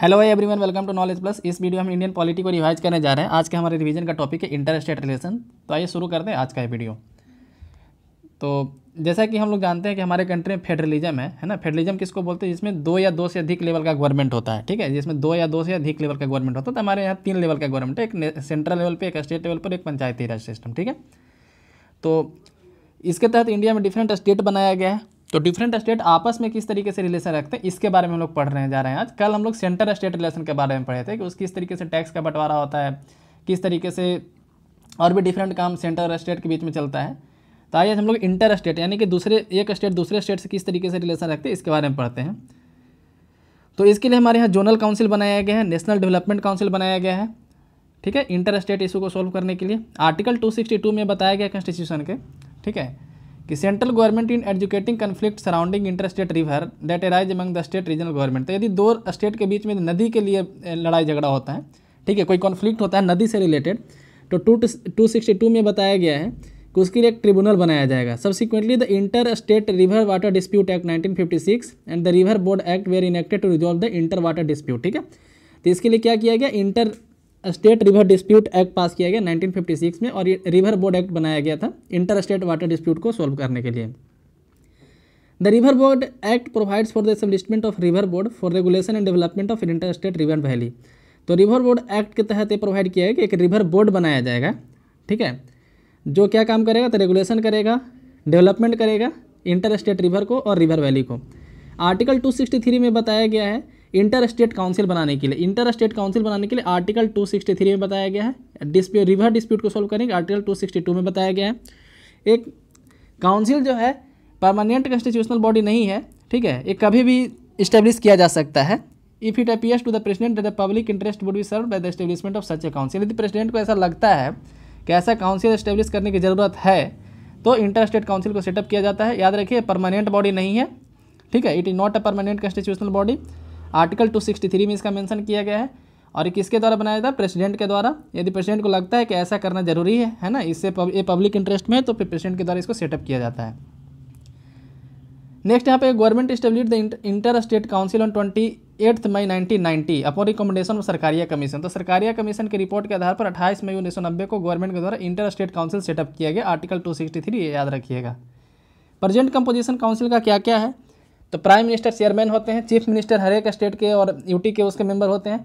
hello everyone welcome to knowledge plus इस video हम Indian polity को रिवाइज करने जा रहे हैं आज के हमारे रिवीजन का टॉपिक है इंटर स्टेट रिलेशन तो आइए शुरू करते हैं आज का ये वीडियो तो जैसा कि हम लोग जानते हैं कि हमारे कंट्री में फेडरलिज्म है है ना फेडरलिज्म किसको बोलते हैं जिसमें दो या दो से अधिक लेवल का गवर्नमेंट होता है ठीक है जिसमें दो या दो से अधिक लेवल का गवर्नमेंट होता है तो हमारे यहाँ तीन लेवल का गवर्नमेंट है एक सेंट्रल लेवल पर एक स्टेट लेवल पर एक पंचायती राज सिस्टम ठीक है तो इसके तहत इंडिया में डिफरेंट स्टेट बनाया गया है तो डिफरेंट स्टेट आपस में किस तरीके से रिलेशन रखते हैं इसके बारे में हम लोग पढ़ रहे जा रहे हैं आज कल हम लोग सेंटर स्टेट रिलेशन के बारे में पढ़े थे कि उस किस तरीके से टैक्स का बंटवारा होता है किस तरीके से और भी डिफरेंट काम सेंटर और स्टेट के बीच में चलता है तो आइए हम लोग इंटर स्टेट यानी कि दूसरे एक स्टेट दूसरे स्टेट से किस तरीके से रिलेशन रखते हैं इसके बारे में पढ़ते हैं तो इसके लिए हमारे यहाँ जोनल काउंसिल बनाया गया है नेशनल डेवलपमेंट काउंसिल बनाया गया है ठीक है इंटर स्टेट इशू को सॉल्व करने के लिए आर्टिकल 262 में बताया गया कॉन्स्टिट्यूशन के ठीक है कि central government in adjudicating conflict surrounding inter state river that arise among the state regional government तो यदि दो स्टेट के बीच में नदी के लिए लड़ाई झगड़ा होता है ठीक है कोई कॉन्फ्लिक्ट होता है नदी से रिलेटेड तो टू टू सिक्सटी टू में बताया गया है कि उसके लिए एक ट्रिब्यूनल बनाया जाएगा subsequently the inter state river water dispute act 1956 and the river board act were enacted to resolve the inter water dispute ठीक है तो इसके लिए क्या किया गया inter state river dispute act pass किया गया 1956 में और ये रिवर बोर्ड एक्ट बनाया गया था इंटर स्टेट वाटर डिस्प्यूट को सॉल्व करने के लिए the river board act provides for the establishment of river board for regulation and development of inter state river valley तो रिवर बोर्ड एक्ट के तहत ये प्रोवाइड किया है कि एक रिवर बोर्ड बनाया जाएगा ठीक है जो क्या काम करेगा तो रेगुलेशन करेगा डेवलपमेंट करेगा इंटर स्टेट रिवर को और रिवर वैली को आर्टिकल 263 में बताया गया है इंटर स्टेट काउंसिल बनाने के लिए इंटर स्टेट काउंसिल बनाने के लिए आर्टिकल 263 में बताया गया है डिस्प्यूट रिवर डिस्प्यूट को सॉल्व करेंगे आर्टिकल 262 में बताया गया है एक काउंसिल जो है परमानेंट कॉन्स्टिट्यूशनल बॉडी नहीं है ठीक है ये कभी भी इस्टेब्लिश किया जा सकता है if it appears to the president the public interest would be served by the establishment of such a council यदि प्रेसिडेंट को ऐसा लगता है कि ऐसा काउंसिल इस्टेब्लिश करने की ज़रूरत है तो इंटर स्टेट काउंसिल को सेटअप किया जाता है याद रखिए परमानेंट बॉडी नहीं है ठीक है it is not a permanent constitutional body article 263 में इसका मेंशन किया गया है और किसके द्वारा बनाया था प्रेसिडेंट के द्वारा यदि प्रेसिडेंट को लगता है कि ऐसा करना जरूरी है है ना इससे पब, ये पब्लिक इंटरेस्ट में तो फिर प्रेसिडेंट के द्वारा इसको सेटअप किया जाता है नेक्स्ट यहाँ पे government establish the inter state council on twenty eighth May 1990 upon recommendation of Sarkaria commission तो सरकारिया कमीशन की रिपोर्ट के आधार पर 28 मई उन्नीस को गवर्नमेंट के द्वारा इंटर स्टेट काउंसिल सेटअप किया गया आर्टिकल 263 ये याद रखिएगा प्रेजेंट कंपोजिशन काउंसिल का क्या क्या है तो प्राइम मिनिस्टर चेयरमैन होते हैं चीफ मिनिस्टर हर एक स्टेट के और यूटी के उसके मेंबर होते हैं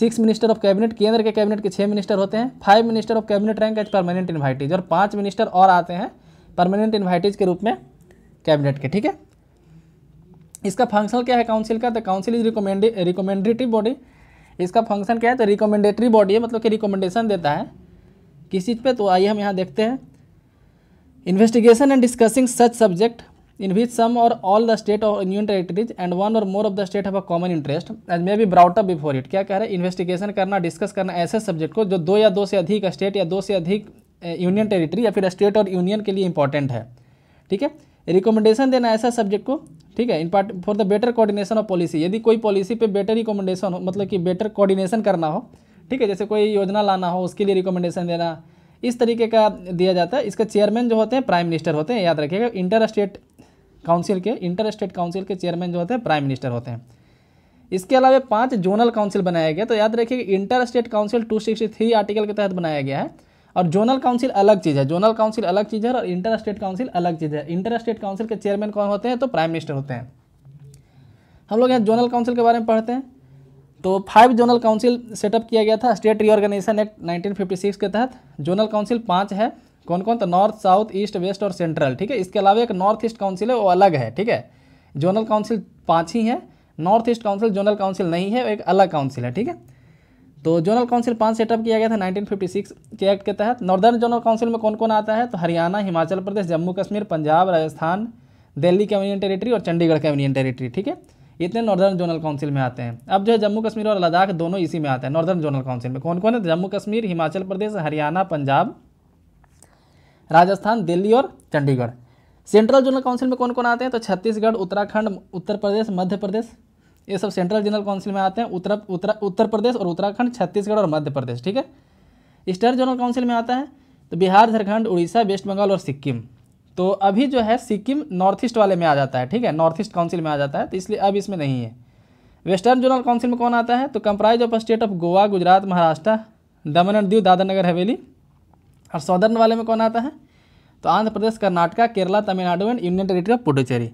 सिक्स मिनिस्टर ऑफ कैबिनेट केंद्र के कैबिनेट के छः मिनिस्टर होते हैं five minister of cabinet rank as permanent invitees और पाँच मिनिस्टर और आते हैं परमानेंट इन्वाइटीज के रूप में कैबिनेट के ठीक है इसका फंक्शन क्या है काउंसिल का तो council is recommend recommendative body इसका फंक्शन क्या है तो रिकोमेंडेटरी बॉडी है मतलब कि रिकोमेंडेशन देता है किस चीज़ पे तो आइए हम यहाँ देखते हैं investigation and discussing such subject in which some और ऑल द स्टेट और यूनियन टेरेटरीज एंड वन और more of the state have common interest as may may be brought before it क्या कह रहे हैं इन्वेस्टिगेशन करना डिस्कस करना ऐसे सब्जेक्ट को जो दो या दो से अधिक स्टेट या दो से अधिक यूनियन टेरेटरी या फिर स्टेट और यूनियन के लिए इंपॉर्टेंट है ठीक है रिकमेंडेशन देना ऐसा सब्जेक्ट को ठीक है in part for the better coordination of policy यदि कोई पॉलिसी पे बेटर रिकमेंडेशन हो मतलब कि बेटर कोऑर्डिनेशन करना हो ठीक है जैसे कोई योजना लाना हो उसके लिए रिकमेंडेशन देना इस तरीके का दिया जाता है इसके चेयरमैन जो होते हैं प्राइम मिनिस्टर होते हैं याद रखिएगा इंटर स्टेट काउंसिल के इंटर स्टेट काउंसिल के चेयरमैन जो होते हैं प्राइम मिनिस्टर होते हैं इसके अलावा पांच जोनल काउंसिल बनाया गया तो याद रखिए inter state council two sixty three article के तहत बनाया गया है और जोनल काउंसिल अलग चीज़ है जोनल काउंसिल अलग चीज़ है और इंटर स्टेट काउंसिल अलग चीज़ है इंटर स्टेट काउंसिल के चेयरमैन कौन होते हैं तो प्राइम मिनिस्टर होते हैं हम लोग यहाँ जोनल काउंसिल के बारे में पढ़ते हैं तो फाइव जोनल काउंसिल सेटअप किया गया था स्टेट रीऑर्गेनाइजेशन एक्ट नाइनटीन के तहत जोनल काउंसिल पाँच है कौन कौन तो नॉर्थ साउथ ईस्ट वेस्ट और सेंट्रल ठीक है इसके अलावा एक नॉर्थ ईस्ट काउंसिल है वो अलग है ठीक है जोनल काउंसिल पाँच ही है north east council zonal council नहीं है एक अलग काउंसिल है ठीक है तो जोनल काउंसिल पाँच सेटअप किया गया था 1956 के एक्ट के तहत नॉर्दर्न जोनल काउंसिल में कौन कौन आता है तो हरियाणा हिमाचल प्रदेश जम्मू कश्मीर पंजाब राजस्थान दिल्ली का यूनियन टेरिटरी और चंडीगढ़ का यूनियन टेरिटरी ठीक है इतने नॉर्दर्न जोनल काउंसिल में आते हैं अब जो है जम्मू कश्मीर और लद्दाख दोनों इसी में आते हैं नॉर्दर्न जोनल काउंसिल में कौन कौन है जम्मू कश्मीर हिमाचल प्रदेश हरियाणा पंजाब राजस्थान दिल्ली और चंडीगढ़ सेंट्रल जोनल काउंसिल में कौन कौन आते हैं तो छत्तीसगढ़ उत्तराखंड उत्तर प्रदेश मध्य प्रदेश ये सब सेंट्रल जोनल काउंसिल में आते हैं उत्तर उत्तर उत्तर प्रदेश और उत्तराखंड छत्तीसगढ़ और मध्य प्रदेश ठीक है ईस्टर्न जोनल काउंसिल में आता है तो बिहार झारखंड उड़ीसा वेस्ट बंगाल और सिक्किम तो अभी जो है सिक्किम नॉर्थ ईस्ट वाले में आ जाता है ठीक है नॉर्थ ईस्ट काउंसिल में आ जाता है तो इसलिए अब इसमें नहीं है वेस्टर्न जोनल काउंसिल में कौन आता है तो comprise of state of Goa Gujarat Maharashtra Daman and Diu Dadar नगर हवेली और सौदर्न वाले में कौन आता है तो Andhra Pradesh Karnataka Kerala Tamil Nadu and union territory of Puducherry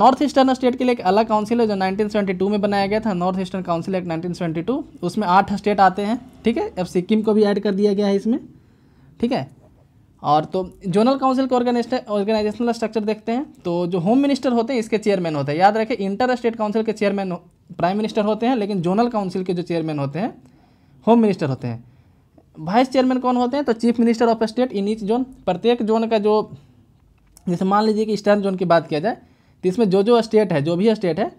north eastern state के लिए एक अलग काउंसिल है जो 1972 में बनाया गया था नॉर्थ ईस्टर्न काउंसिल एक्ट 1972 उसमें आठ स्टेट आते हैं ठीक है अब सिक्किम को भी ऐड कर दिया गया है इसमें ठीक है और तो जोनल काउंसिल के ऑर्गेनाइजेशनल स्ट्रक्चर देखते हैं तो जो होम मिनिस्टर होते हैं इसके चेयरमैन होते हैं याद रखें इंटर स्टेट काउंसिल के चेयरमैन प्राइम मिनिस्टर होते हैं लेकिन जोनल काउंसिल के जो चेयरमैन होते हैं होम मिनिस्टर होते हैं वाइस चेयरमैन कौन होते हैं तो chief minister of state in each zone प्रत्येक जोन का जो जैसे मान लीजिए कि ईस्टर्न जोन की बात किया जाए तो इसमें जो जो स्टेट है जो भी स्टेट है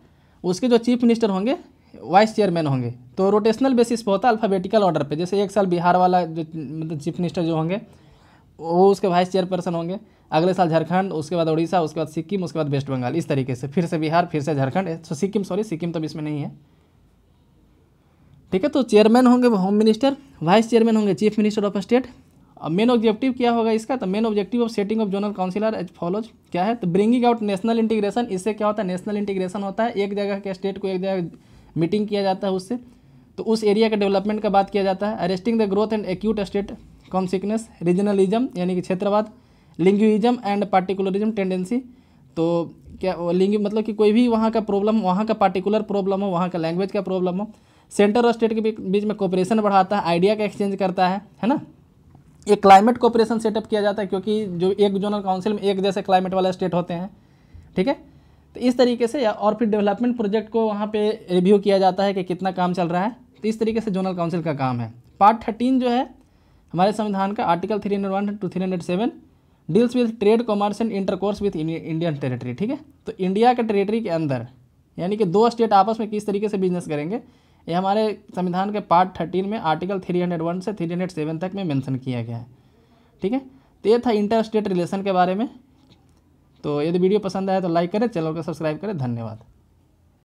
उसके जो चीफ मिनिस्टर होंगे वाइस चेयरमैन होंगे तो रोटेशनल बेसिस पर होता है अल्फ़ाबेटिकल ऑर्डर पर जैसे एक साल बिहार वाला जो मतलब चीफ मिनिस्टर जो होंगे वो उसके वाइस चेयरपर्सन होंगे अगले साल झारखंड उसके बाद उड़ीसा उसके बाद सिक्किम उसके बाद वेस्ट बंगाल इस तरीके से फिर से बिहार फिर से झारखंड तो सिक्किम सॉरी सिक्किम तो इसमें नहीं है ठीक है तो चेयरमैन होंगे होम मिनिस्टर वाइस चेयरमैन होंगे चीफ मिनिस्टर ऑफ स्टेट अब मेन ऑब्जेक्टिव क्या होगा इसका तो main objective of setting of zonal councillor as follows क्या है तो ब्रिंगिंग आउट नेशनल इंटीग्रेशन इससे क्या होता है नेशनल इंटीग्रेशन होता है एक जगह के स्टेट को एक जगह मीटिंग किया जाता है उससे तो उस एरिया के डेवलपमेंट का बात किया जाता है arresting the growth and acute state consciousness regionalism यानी कि क्षेत्रवाद लिंग्विज्म एंड पार्टिकुलरिज्म टेंडेंसी तो क्या लिंग मतलब कि कोई भी वहाँ का प्रॉब्लम वहाँ का पार्टिकुलर प्रॉब्लम हो वहाँ का लैंग्वेज का प्रॉब्लम हो सेंटर और स्टेट के बीच में कॉपरेशन बढ़ाता है आइडिया का एक्सचेंज करता है है ना एक क्लाइमेट कॉपरेशन सेटअप किया जाता है क्योंकि जो एक जोनल काउंसिल में एक जैसे क्लाइमेट वाले स्टेट होते हैं ठीक है तो इस तरीके से या और फिर डेवलपमेंट प्रोजेक्ट को वहाँ पे रिव्यू किया जाता है कि कितना काम चल रहा है तो इस तरीके से जोनल काउंसिल का काम है पार्ट थर्टीन जो है हमारे संविधान का article three hundred one two three hundred seven deals with trade commerce and intercourse with Indian territory ठीक है तो इंडिया के टेरेटरी के अंदर यानी कि दो स्टेट आपस में किस तरीके से बिजनेस करेंगे ये हमारे संविधान के पार्ट थर्टीन में आर्टिकल थ्री हंड्रेड वन से थ्री हंड्रेड सेवन तक में मेंशन किया गया है ठीक है तो ये था इंटर स्टेट रिलेशन के बारे में तो यदि वीडियो पसंद आया तो लाइक करें चैनल को सब्सक्राइब करें धन्यवाद